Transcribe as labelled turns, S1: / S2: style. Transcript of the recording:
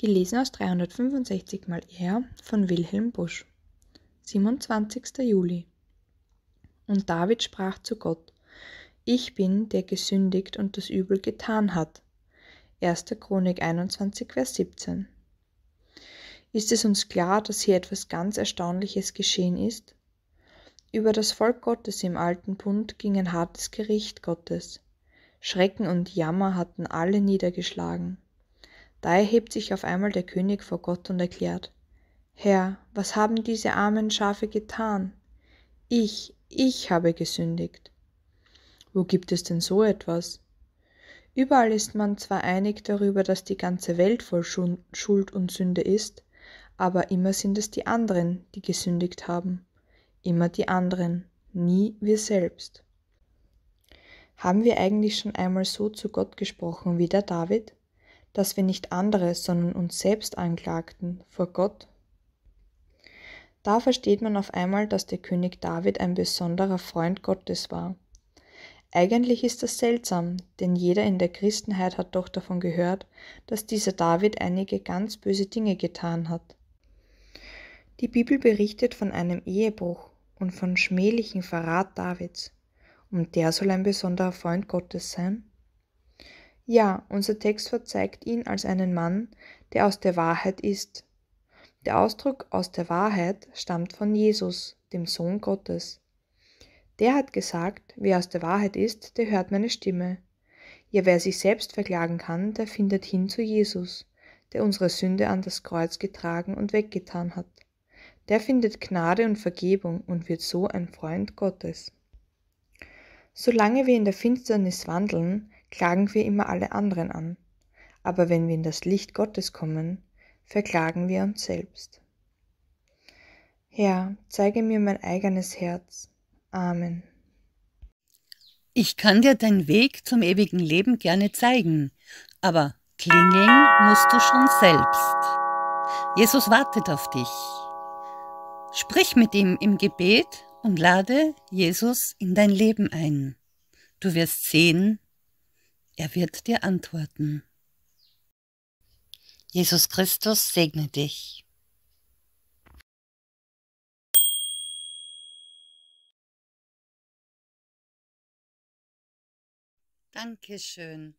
S1: Gelesen aus 365 mal R von Wilhelm Busch. 27. Juli. Und David sprach zu Gott: Ich bin, der gesündigt und das Übel getan hat. 1. Chronik 21, Vers 17. Ist es uns klar, dass hier etwas ganz Erstaunliches geschehen ist? Über das Volk Gottes im alten Bund ging ein hartes Gericht Gottes. Schrecken und Jammer hatten alle niedergeschlagen da erhebt sich auf einmal der König vor Gott und erklärt, Herr, was haben diese armen Schafe getan? Ich, ich habe gesündigt. Wo gibt es denn so etwas? Überall ist man zwar einig darüber, dass die ganze Welt voll Schuld und Sünde ist, aber immer sind es die anderen, die gesündigt haben, immer die anderen, nie wir selbst. Haben wir eigentlich schon einmal so zu Gott gesprochen wie der David? dass wir nicht andere, sondern uns selbst anklagten vor Gott? Da versteht man auf einmal, dass der König David ein besonderer Freund Gottes war. Eigentlich ist das seltsam, denn jeder in der Christenheit hat doch davon gehört, dass dieser David einige ganz böse Dinge getan hat. Die Bibel berichtet von einem Ehebruch und von schmählichen Verrat Davids. Und der soll ein besonderer Freund Gottes sein? Ja, unser Text verzeigt ihn als einen Mann, der aus der Wahrheit ist. Der Ausdruck aus der Wahrheit stammt von Jesus, dem Sohn Gottes. Der hat gesagt, wer aus der Wahrheit ist, der hört meine Stimme. Ja, wer sich selbst verklagen kann, der findet hin zu Jesus, der unsere Sünde an das Kreuz getragen und weggetan hat. Der findet Gnade und Vergebung und wird so ein Freund Gottes. Solange wir in der Finsternis wandeln, klagen wir immer alle anderen an. Aber wenn wir in das Licht Gottes kommen, verklagen wir uns selbst. Herr, zeige mir mein eigenes Herz. Amen. Ich kann dir deinen Weg zum ewigen Leben gerne zeigen, aber klingeln musst du schon selbst. Jesus wartet auf dich. Sprich mit ihm im Gebet und lade Jesus in dein Leben ein. Du wirst sehen, er wird dir antworten. Jesus Christus segne dich. Dankeschön.